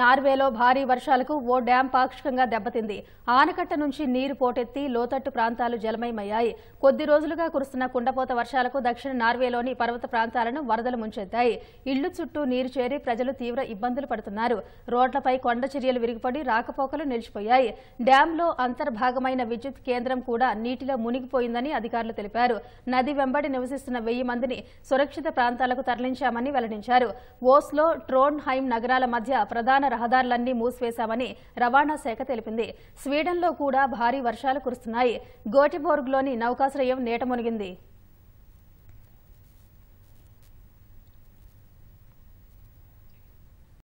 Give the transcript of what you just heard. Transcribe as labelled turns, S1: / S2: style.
S1: నార్వేలో భారీ వర్షాలకు ఓ డ్యాం పాక్షికంగా దెబ్బతింది ఆనకట్ట నుంచి నీరు పోటెత్తి లోతట్టు ప్రాంతాలు జలమయమయ్యాయి కొద్ది రోజులుగా కురుస్తున్న కుండపోత వర్షాలకు దక్షిణ నార్వేలోని పర్వత ప్రాంతాలను వరదలు ముంచెత్తాయి ఇళ్లు చుట్టూ నీరు చేరి ప్రజలు తీవ్ర ఇబ్బందులు పడుతున్నారు రోడ్లపై కొండ చర్యలు విరిగిపడి రాకపోకలు నిలిచిపోయాయి డ్యాంలో అంతర్భాగమైన విద్యుత్ కేంద్రం కూడా నీటిలో మునిగిపోయిందని అధికారులు తెలిపారు నది వెంబడి నివసిస్తున్న వెయ్యి మందిని సురక్షిత ప్రాంతాలకు తరలించామని వెల్లడించారు ఓస్లో ట్రోన్హైమ్ నగరాల మధ్య ప్రధాన ప్రధాన రహదారులన్నీ మూసివేశామని రవాణా శాఖ తెలిపింది స్వీడన్లో కూడా భారీ వర్షాలు కురుస్తున్నాయి గోటిబోర్గ్లోని నౌకాశ్రయం నేట మునిగింది